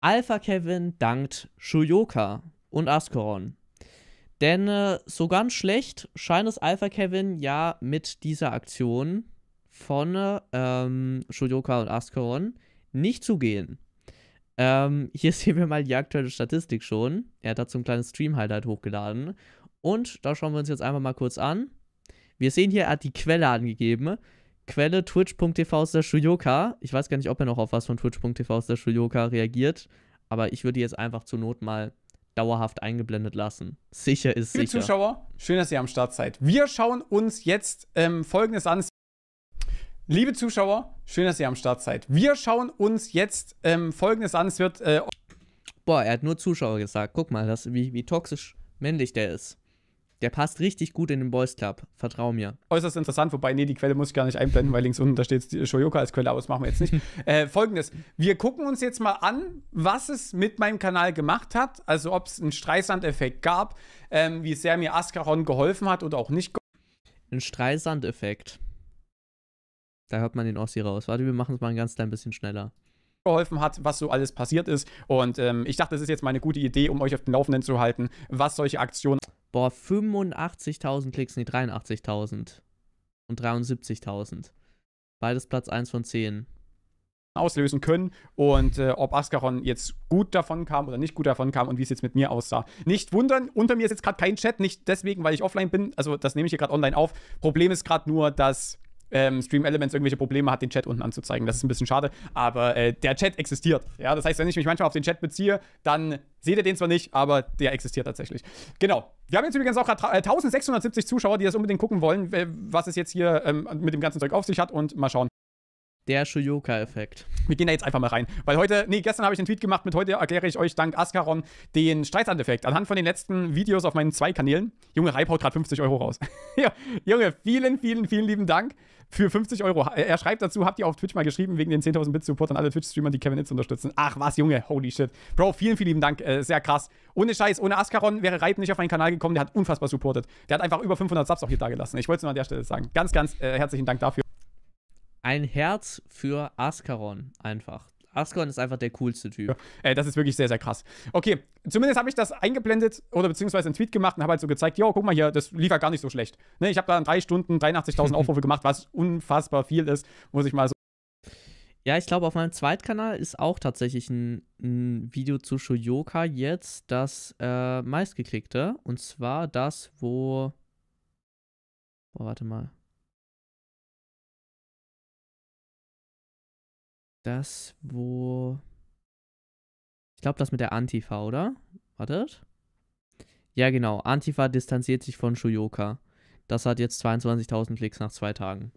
Alpha Kevin dankt Shuyoka und Ascaron. Denn äh, so ganz schlecht scheint es Alpha Kevin ja mit dieser Aktion von äh, ähm, Shuyoka und Ascaron nicht zu gehen. Ähm, hier sehen wir mal die aktuelle Statistik schon. Er hat dazu ein kleines Stream-Highlight halt hochgeladen. Und da schauen wir uns jetzt einfach mal kurz an. Wir sehen hier, er hat die Quelle angegeben. Quelle twitch.tv Shuyoka. Ich weiß gar nicht, ob er noch auf was von twitch.tv Shuyoka reagiert, aber ich würde jetzt einfach zur Not mal dauerhaft eingeblendet lassen. Sicher ist sicher. Liebe Zuschauer, schön, dass ihr am Start seid. Wir schauen uns jetzt ähm, Folgendes an. Liebe Zuschauer, schön, dass ihr am Start seid. Wir schauen uns jetzt ähm, Folgendes an. Es wird. Äh Boah, er hat nur Zuschauer gesagt. Guck mal, das, wie, wie toxisch männlich der ist. Der passt richtig gut in den Boys Club, vertrau mir. Äußerst interessant, wobei, nee, die Quelle muss ich gar nicht einblenden, weil links unten da steht Shoyoka als Quelle, aber das machen wir jetzt nicht. äh, Folgendes, wir gucken uns jetzt mal an, was es mit meinem Kanal gemacht hat, also ob es einen Streisandeffekt gab, ähm, wie sehr mir Ascaron geholfen hat oder auch nicht. Ein Streisandeffekt. Da hört man den Ossi raus. Warte, wir machen es mal ein ganz klein bisschen schneller geholfen hat, was so alles passiert ist. Und ähm, ich dachte, das ist jetzt mal eine gute Idee, um euch auf dem Laufenden zu halten, was solche Aktionen Boah, 85.000 Klicks, nee, 83.000 und 73.000. Beides Platz 1 von 10 auslösen können und äh, ob Ascaron jetzt gut davon kam oder nicht gut davon kam und wie es jetzt mit mir aussah. Nicht wundern, unter mir ist jetzt gerade kein Chat, nicht deswegen, weil ich offline bin, also das nehme ich hier gerade online auf. Problem ist gerade nur, dass ähm, Stream Elements irgendwelche Probleme hat, den Chat unten anzuzeigen. Das ist ein bisschen schade, aber äh, der Chat existiert. Ja, das heißt, wenn ich mich manchmal auf den Chat beziehe, dann seht ihr den zwar nicht, aber der existiert tatsächlich. Genau. Wir haben jetzt übrigens auch gerade äh, 1670 Zuschauer, die das unbedingt gucken wollen, äh, was es jetzt hier ähm, mit dem ganzen Zeug auf sich hat und mal schauen, der shuyoka effekt Wir gehen da jetzt einfach mal rein. Weil heute, nee, gestern habe ich einen Tweet gemacht mit heute erkläre ich euch dank Ascaron den Streisand-Effekt. Anhand von den letzten Videos auf meinen zwei Kanälen. Junge, Reib haut gerade 50 Euro raus. ja, Junge, vielen, vielen, vielen lieben Dank für 50 Euro. Äh, er schreibt dazu, habt ihr auf Twitch mal geschrieben, wegen den 10.000 Bits Support an alle Twitch-Streamer, die Kevin Itz unterstützen. Ach was, Junge, holy shit. Bro, vielen, vielen lieben Dank. Äh, sehr krass. Ohne Scheiß, ohne Ascaron wäre Reib nicht auf meinen Kanal gekommen. Der hat unfassbar supportet. Der hat einfach über 500 Subs auch hier dagelassen. Ich wollte es nur an der Stelle sagen. Ganz, ganz äh, herzlichen Dank dafür ein Herz für Ascaron einfach. Ascaron ist einfach der coolste Typ. Ja, ey, das ist wirklich sehr, sehr krass. Okay, zumindest habe ich das eingeblendet oder beziehungsweise einen Tweet gemacht und habe halt so gezeigt, jo, guck mal hier, das lief ja halt gar nicht so schlecht. Ne, ich habe da in drei Stunden 83.000 Aufrufe gemacht, was unfassbar viel ist, muss ich mal so. Ja, ich glaube, auf meinem Zweitkanal ist auch tatsächlich ein, ein Video zu Shoyoka jetzt das äh, meistgeklickte. Und zwar das, wo. Oh, warte mal. das, wo. Ich glaube, das mit der Antifa, oder? Wartet. Ja, genau. Antifa distanziert sich von Shuyoka. Das hat jetzt 22.000 Klicks nach zwei Tagen.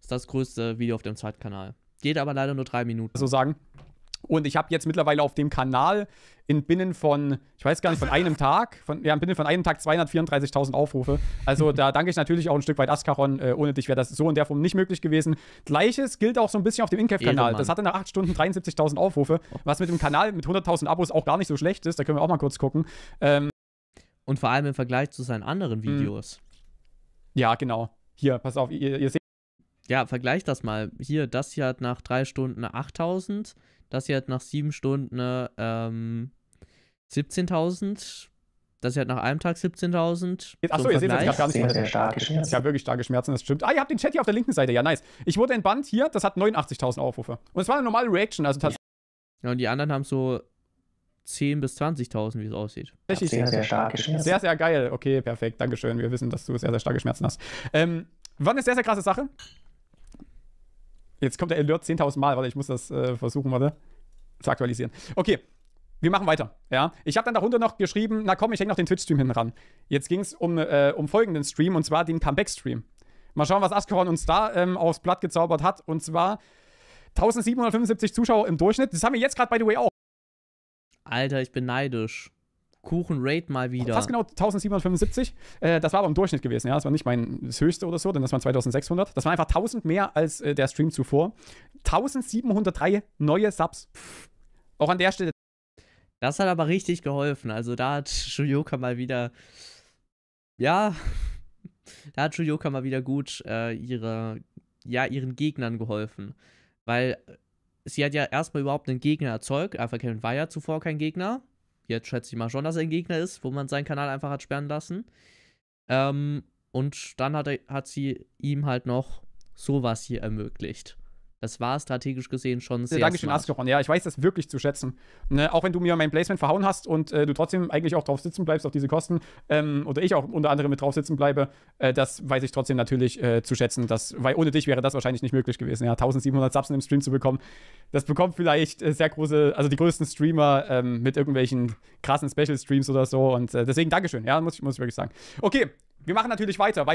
ist das größte Video auf dem Zweitkanal. Geht aber leider nur drei Minuten. So also sagen. Und ich habe jetzt mittlerweile auf dem Kanal in binnen von, ich weiß gar nicht, von einem Tag, von, ja, binnen von einem Tag 234.000 Aufrufe. Also da danke ich natürlich auch ein Stück weit Askaron. Äh, ohne dich wäre das so in der Form nicht möglich gewesen. Gleiches gilt auch so ein bisschen auf dem Inkev-Kanal. Das hatte nach 8 Stunden 73.000 Aufrufe, was mit dem Kanal mit 100.000 Abos auch gar nicht so schlecht ist. Da können wir auch mal kurz gucken. Ähm, Und vor allem im Vergleich zu seinen anderen hm. Videos. Ja, genau. Hier, pass auf, ihr, ihr seht. Ja, vergleich das mal. Hier, das hier hat nach drei Stunden 8000 dass sie halt nach sieben Stunden ne, ähm, 17.000, dass sie halt nach einem Tag 17.000. Achso, ihr seht es, ich habe gar nicht sehr, sehr starke Schmerzen. Ich habe wirklich starke Schmerzen, das stimmt. Ah, ihr habt den Chat hier auf der linken Seite, ja, nice. Ich wurde entbannt hier, das hat 89.000 Aufrufe. Und es war eine normale Reaction, also tatsächlich. Ja, und die anderen haben so 10.000 bis 20.000, wie es aussieht. Richtig, sehr, sehr starke Schmerzen. Sehr, sehr geil. Okay, perfekt. Dankeschön. Wir wissen, dass du sehr, sehr starke Schmerzen hast. Ähm, war eine sehr, sehr krasse Sache. Jetzt kommt der Alert 10.000 Mal, warte, ich muss das äh, versuchen, warte, zu aktualisieren. Okay, wir machen weiter, ja. Ich habe dann darunter noch geschrieben, na komm, ich hänge noch den Twitch-Stream hinten ran. Jetzt ging es um, äh, um folgenden Stream, und zwar den Comeback-Stream. Mal schauen, was Askeron uns da ähm, aufs Blatt gezaubert hat, und zwar 1775 Zuschauer im Durchschnitt. Das haben wir jetzt gerade, by the way, auch. Alter, ich bin neidisch. Kuchen-Rate mal wieder. Fast genau 1775. Äh, das war aber im Durchschnitt gewesen, ja. Das war nicht mein das höchste oder so, denn das waren 2600. Das waren einfach 1000 mehr als äh, der Stream zuvor. 1703 neue Subs. Auch an der Stelle. Das hat aber richtig geholfen. Also da hat Shuyoka mal wieder. Ja. Da hat Shuyoka mal wieder gut äh, ihre, ja, ihren Gegnern geholfen. Weil sie hat ja erstmal überhaupt einen Gegner erzeugt. Alpha Kevin war ja zuvor kein Gegner. Jetzt schätze ich mal schon, dass er ein Gegner ist, wo man seinen Kanal einfach hat sperren lassen. Ähm, und dann hat, er, hat sie ihm halt noch sowas hier ermöglicht. Das war strategisch gesehen schon sehr. Dankeschön, Asteron. Ja, ich weiß das wirklich zu schätzen. Ne, auch wenn du mir mein Placement verhauen hast und äh, du trotzdem eigentlich auch drauf sitzen bleibst auf diese Kosten ähm, oder ich auch unter anderem mit drauf sitzen bleibe, äh, das weiß ich trotzdem natürlich äh, zu schätzen. Dass, weil ohne dich wäre das wahrscheinlich nicht möglich gewesen. Ja, 1700 Subs im Stream zu bekommen, das bekommt vielleicht äh, sehr große, also die größten Streamer ähm, mit irgendwelchen krassen Special Streams oder so. Und äh, deswegen Dankeschön. Ja, muss ich, muss ich wirklich sagen. Okay, wir machen natürlich weiter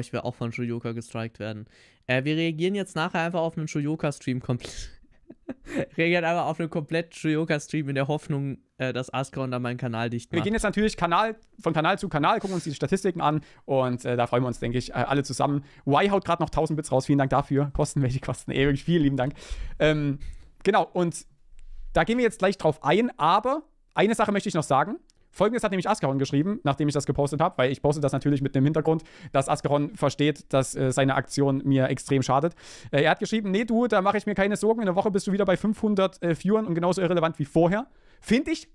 ich will auch von Shuyoka gestrikt werden. Äh, wir reagieren jetzt nachher einfach auf einen shuyoka stream komplett. reagieren einfach auf einen komplett shuyoka stream in der Hoffnung, äh, dass Askron dann meinen Kanal dicht macht. Wir gehen jetzt natürlich Kanal, von Kanal zu Kanal, gucken uns die Statistiken an und äh, da freuen wir uns, denke ich, äh, alle zusammen. Y haut gerade noch 1000 Bits raus. Vielen Dank dafür. Kosten welche kosten ewig. Eh vielen lieben Dank. Ähm, genau, und da gehen wir jetzt gleich drauf ein, aber eine Sache möchte ich noch sagen. Folgendes hat nämlich Ascaron geschrieben, nachdem ich das gepostet habe, weil ich poste das natürlich mit dem Hintergrund, dass Ascaron versteht, dass äh, seine Aktion mir extrem schadet. Äh, er hat geschrieben, nee du, da mache ich mir keine Sorgen, in der Woche bist du wieder bei 500 äh, Viewern und genauso irrelevant wie vorher. Finde ich...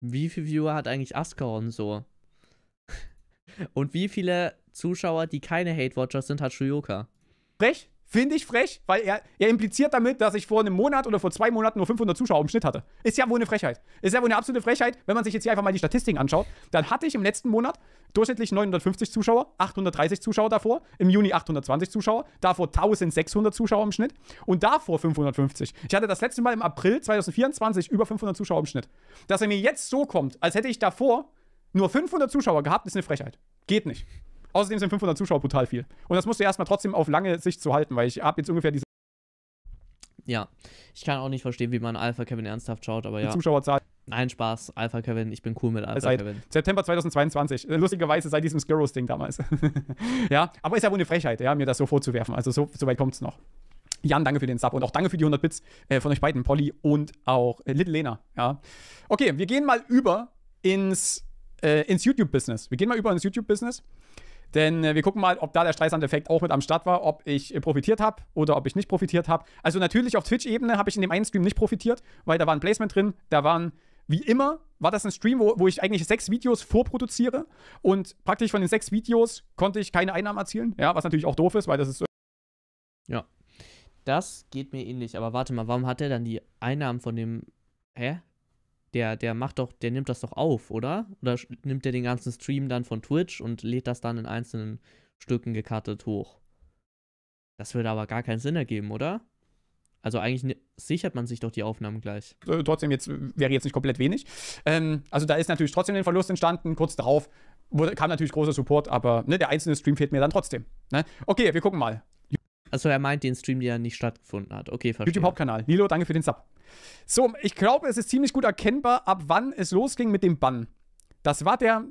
Wie viele Viewer hat eigentlich Ascaron so? und wie viele Zuschauer, die keine Hate-Watchers sind, hat Shuyoka? Frech? Finde ich frech, weil er, er impliziert damit, dass ich vor einem Monat oder vor zwei Monaten nur 500 Zuschauer im Schnitt hatte. Ist ja wohl eine Frechheit. Ist ja wohl eine absolute Frechheit, wenn man sich jetzt hier einfach mal die Statistiken anschaut. Dann hatte ich im letzten Monat durchschnittlich 950 Zuschauer, 830 Zuschauer davor, im Juni 820 Zuschauer, davor 1600 Zuschauer im Schnitt und davor 550. Ich hatte das letzte Mal im April 2024 über 500 Zuschauer im Schnitt. Dass er mir jetzt so kommt, als hätte ich davor nur 500 Zuschauer gehabt, ist eine Frechheit. Geht nicht. Außerdem sind 500 Zuschauer brutal viel. Und das musst du erstmal trotzdem auf lange Sicht zu halten, weil ich habe jetzt ungefähr diese. Ja, ich kann auch nicht verstehen, wie man Alpha Kevin ernsthaft schaut, aber ja. Die Zuschauerzahl. Nein, Spaß, Alpha Kevin, ich bin cool mit Alpha Seit Kevin. September 2022, äh, lustigerweise seit diesem skirrows ding damals. ja, aber ist ja wohl eine Frechheit, ja, mir das so vorzuwerfen. Also so, so weit kommt's noch. Jan, danke für den Sub und auch danke für die 100 Bits äh, von euch beiden, Polly und auch äh, Little Lena. Ja. Okay, wir gehen mal über ins, äh, ins YouTube-Business. Wir gehen mal über ins YouTube-Business denn äh, wir gucken mal, ob da der Streisand-Effekt auch mit am Start war, ob ich äh, profitiert habe oder ob ich nicht profitiert habe. Also natürlich auf Twitch-Ebene habe ich in dem einen Stream nicht profitiert, weil da war ein Placement drin, da waren, wie immer, war das ein Stream, wo, wo ich eigentlich sechs Videos vorproduziere und praktisch von den sechs Videos konnte ich keine Einnahmen erzielen, ja, was natürlich auch doof ist, weil das ist. Ja. Das geht mir ähnlich, aber warte mal, warum hat er dann die Einnahmen von dem. Hä? der, der macht doch, der nimmt das doch auf, oder? Oder nimmt der den ganzen Stream dann von Twitch und lädt das dann in einzelnen Stücken gekartet hoch? Das würde aber gar keinen Sinn ergeben, oder? Also eigentlich sichert man sich doch die Aufnahmen gleich. Äh, trotzdem, jetzt wäre jetzt nicht komplett wenig. Ähm, also da ist natürlich trotzdem ein Verlust entstanden. Kurz darauf wurde, kam natürlich großer Support, aber ne, der einzelne Stream fehlt mir dann trotzdem. Ne? Okay, wir gucken mal. Also er meint den Stream, der nicht stattgefunden hat. Okay, verstehe. YouTube-Hauptkanal. Nilo, danke für den Sub. So, ich glaube, es ist ziemlich gut erkennbar, ab wann es losging mit dem Bann. Das war der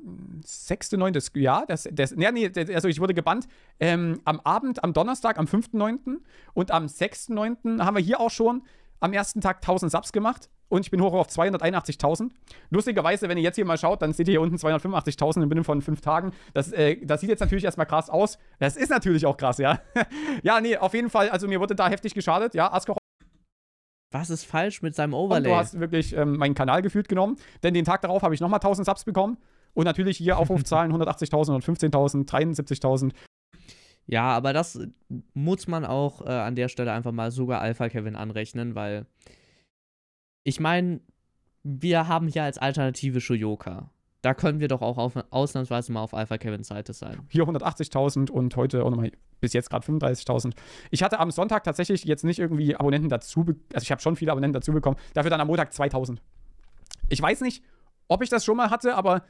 6.9. Hm, ja, das, das, nee, nee, also ich wurde gebannt ähm, am Abend, am Donnerstag, am 5.9. Und am 6.9. haben wir hier auch schon am ersten Tag 1000 Subs gemacht. Und ich bin hoch auf 281.000. Lustigerweise, wenn ihr jetzt hier mal schaut, dann seht ihr hier unten 285.000 im Binnen von fünf Tagen. Das, äh, das sieht jetzt natürlich erstmal krass aus. Das ist natürlich auch krass, ja. ja, nee, auf jeden Fall. Also mir wurde da heftig geschadet. Ja, Askoch was ist falsch mit seinem Overlay? Und du hast wirklich ähm, meinen Kanal gefühlt genommen, denn den Tag darauf habe ich nochmal 1000 Subs bekommen und natürlich hier Aufrufzahlen 180.000, und 15.000, 73.000. Ja, aber das muss man auch äh, an der Stelle einfach mal sogar Alpha Kevin anrechnen, weil ich meine, wir haben hier als Alternative Shoyoka da können wir doch auch auf, ausnahmsweise mal auf Alpha Kevins Seite sein. Hier 180.000 und heute auch nochmal bis jetzt gerade 35.000. Ich hatte am Sonntag tatsächlich jetzt nicht irgendwie Abonnenten dazu, also ich habe schon viele Abonnenten dazu bekommen, dafür dann am Montag 2.000. Ich weiß nicht, ob ich das schon mal hatte, aber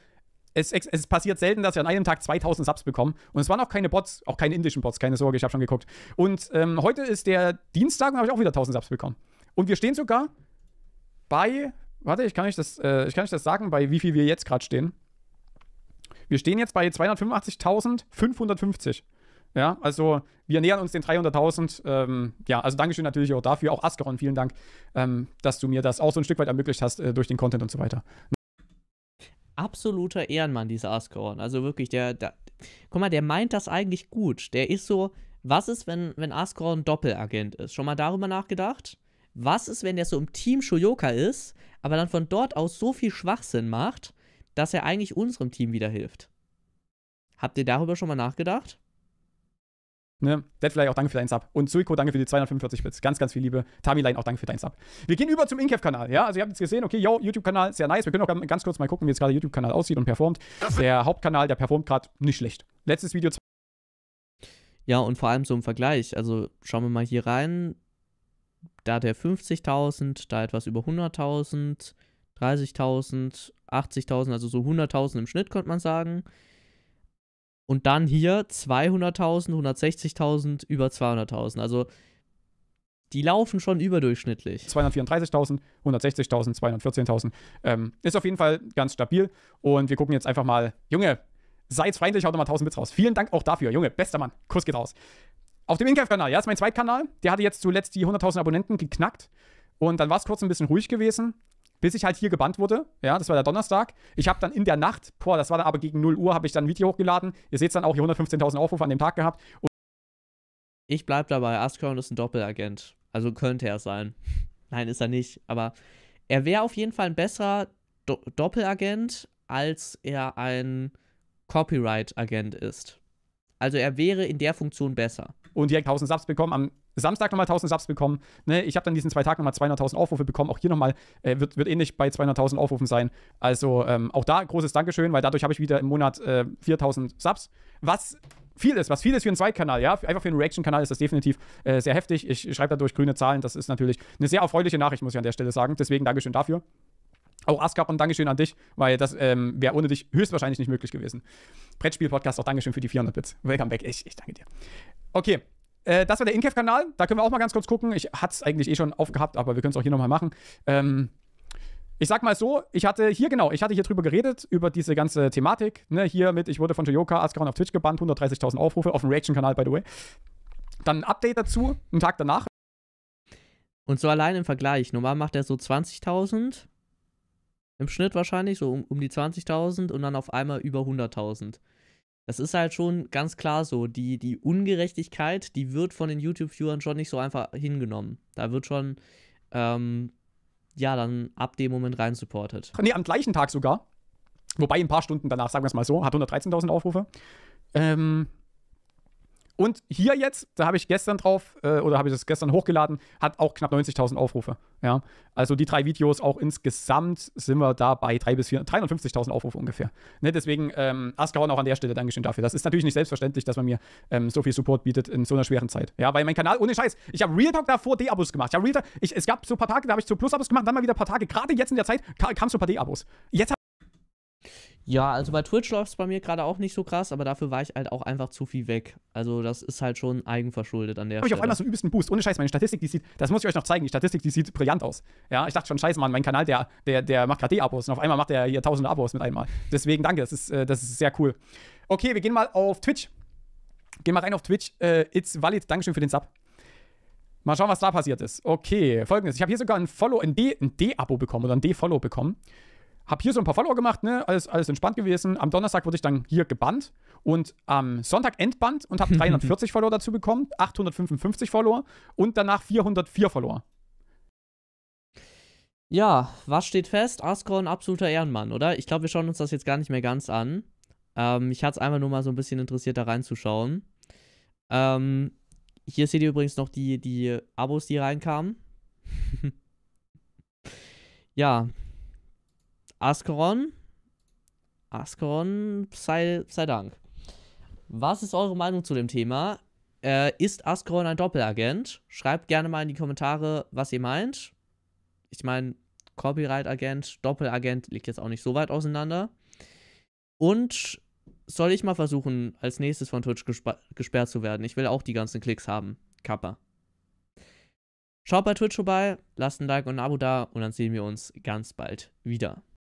es, es, es, passiert selten, dass wir an einem Tag 2000 Subs bekommen. Und es waren auch keine Bots, auch keine indischen Bots, keine Sorge, ich habe schon geguckt. Und ähm, heute ist der Dienstag und habe ich auch wieder 1000 Subs bekommen. Und wir stehen sogar bei Warte, ich kann euch das, äh, ich kann euch das sagen, bei wie viel wir jetzt gerade stehen. Wir stehen jetzt bei 285.550. Ja, also wir nähern uns den 300.000. Ähm, ja, also Dankeschön natürlich auch dafür. Auch Askeron, vielen Dank, ähm, dass du mir das auch so ein Stück weit ermöglicht hast äh, durch den Content und so weiter. Absoluter Ehrenmann, dieser Askeron. Also wirklich, der, der, guck mal, der meint das eigentlich gut. Der ist so, was ist, wenn, wenn Askeron Doppelagent ist? Schon mal darüber nachgedacht? Was ist, wenn der so im Team Shoyoka ist, aber dann von dort aus so viel Schwachsinn macht, dass er eigentlich unserem Team wieder hilft. Habt ihr darüber schon mal nachgedacht? Ne? Deadfly, auch danke für deinen Sub. Und Suiko, danke für die 245 Bits. Ganz, ganz viel Liebe. Tamiline, auch danke für deinen Sub. Wir gehen über zum Inkev-Kanal, ja? Also ihr habt jetzt gesehen, okay, yo, YouTube-Kanal, sehr nice. Wir können auch ganz kurz mal gucken, wie jetzt gerade YouTube-Kanal aussieht und performt. Der Hauptkanal, der performt gerade nicht schlecht. Letztes Video... Ja, und vor allem so im Vergleich. Also schauen wir mal hier rein da hat er 50.000, da etwas über 100.000, 30.000, 80.000, also so 100.000 im Schnitt könnte man sagen. Und dann hier 200.000, 160.000, über 200.000. Also die laufen schon überdurchschnittlich. 234.000, 160.000, 214.000. Ähm, ist auf jeden Fall ganz stabil. Und wir gucken jetzt einfach mal. Junge, seid freundlich, haut nochmal 1000 Bits raus. Vielen Dank auch dafür. Junge, bester Mann. Kuss geht raus. Auf dem Inkev-Kanal, ja, ist mein Zweitkanal. Der hatte jetzt zuletzt die 100.000 Abonnenten geknackt. Und dann war es kurz ein bisschen ruhig gewesen, bis ich halt hier gebannt wurde. Ja, das war der Donnerstag. Ich habe dann in der Nacht, boah, das war dann aber gegen 0 Uhr, habe ich dann ein Video hochgeladen. Ihr seht dann auch hier 115.000 Aufrufe an dem Tag gehabt. Und ich bleibe dabei, Ascron ist ein Doppelagent. Also könnte er sein. Nein, ist er nicht. Aber er wäre auf jeden Fall ein besserer Do Doppelagent, als er ein Copyright-Agent ist. Also er wäre in der Funktion besser und direkt 1000 Subs bekommen. Am Samstag nochmal 1000 Subs bekommen. Ne? Ich habe dann diesen zwei Tagen nochmal 200.000 Aufrufe bekommen. Auch hier nochmal äh, wird, wird ähnlich bei 200.000 Aufrufen sein. Also ähm, auch da großes Dankeschön, weil dadurch habe ich wieder im Monat äh, 4000 Subs. Was viel ist, was viel ist für einen Zweitkanal, ja. Einfach für einen Reaction-Kanal ist das definitiv äh, sehr heftig. Ich schreibe dadurch grüne Zahlen. Das ist natürlich eine sehr erfreuliche Nachricht, muss ich an der Stelle sagen. Deswegen Dankeschön dafür. Auch Asgard und Dankeschön an dich, weil das ähm, wäre ohne dich höchstwahrscheinlich nicht möglich gewesen. Brettspiel-Podcast, auch Dankeschön für die 400 Bits. Welcome back, ich, ich danke dir. Okay, äh, das war der Inkev-Kanal. Da können wir auch mal ganz kurz gucken. Ich hatte es eigentlich eh schon aufgehabt, aber wir können es auch hier nochmal machen. Ähm, ich sag mal so, ich hatte hier, genau, ich hatte hier drüber geredet, über diese ganze Thematik. Ne, hier mit, ich wurde von Joyoka Asgard auf Twitch gebannt, 130.000 Aufrufe auf dem Reaction-Kanal, by the way. Dann ein Update dazu, einen Tag danach. Und so allein im Vergleich, normal macht er so 20.000 im Schnitt wahrscheinlich, so um, um die 20.000 und dann auf einmal über 100.000. Das ist halt schon ganz klar so. Die, die Ungerechtigkeit, die wird von den YouTube-Viewern schon nicht so einfach hingenommen. Da wird schon, ähm, ja, dann ab dem Moment rein supportet. Nee, am gleichen Tag sogar. Wobei ein paar Stunden danach, sagen wir es mal so, hat 113.000 Aufrufe. Ähm, und hier jetzt, da habe ich gestern drauf, äh, oder habe ich das gestern hochgeladen, hat auch knapp 90.000 Aufrufe. Ja? Also die drei Videos auch insgesamt sind wir da bei 3 bis 350.000 Aufrufe ungefähr. Ne? Deswegen, ähm, Askaron auch an der Stelle Dankeschön dafür. Das ist natürlich nicht selbstverständlich, dass man mir ähm, so viel Support bietet in so einer schweren Zeit. Ja, weil mein Kanal, ohne Scheiß, ich habe Real Talk davor D-Abos gemacht. Ich Real Talk, ich, es gab so ein paar Tage, da habe ich so Plus-Abos gemacht, dann mal wieder ein paar Tage. Gerade jetzt in der Zeit kam so ein paar D-Abos. Jetzt ja, also bei Twitch läuft es bei mir gerade auch nicht so krass, aber dafür war ich halt auch einfach zu viel weg. Also das ist halt schon eigenverschuldet an der Stelle. Habe ich auf einmal so einen übelsten Boost. Ohne Scheiß, meine Statistik, die sieht, das muss ich euch noch zeigen, die Statistik, die sieht brillant aus. Ja, ich dachte schon, scheiße, Mann, mein Kanal, der, der, der macht gerade d Abos und auf einmal macht er hier tausende Abos mit einmal. Deswegen danke, das ist, äh, das ist sehr cool. Okay, wir gehen mal auf Twitch. Gehen mal rein auf Twitch. Äh, it's valid, Dankeschön für den Sub. Mal schauen, was da passiert ist. Okay, folgendes. Ich habe hier sogar ein Follow, ein D-Abo bekommen oder ein D-Follow bekommen hab hier so ein paar Follower gemacht, ne? alles, alles entspannt gewesen. Am Donnerstag wurde ich dann hier gebannt und am Sonntag entbannt und habe 340 Follower dazu bekommen, 855 Follower und danach 404 Follower. Ja, was steht fest? Askor ein absoluter Ehrenmann, oder? Ich glaube, wir schauen uns das jetzt gar nicht mehr ganz an. Ähm, ich hatte es einfach nur mal so ein bisschen interessiert, da reinzuschauen. Ähm, hier seht ihr übrigens noch die, die Abos, die reinkamen. ja, Ascaron. Ascaron sei, sei Dank. Was ist eure Meinung zu dem Thema? Äh, ist Ascaron ein Doppelagent? Schreibt gerne mal in die Kommentare, was ihr meint. Ich meine, Copyright-Agent, Doppelagent liegt jetzt auch nicht so weit auseinander. Und soll ich mal versuchen, als nächstes von Twitch gesperrt zu werden? Ich will auch die ganzen Klicks haben. Kappa. Schaut bei Twitch vorbei, lasst ein Like und ein Abo da und dann sehen wir uns ganz bald wieder.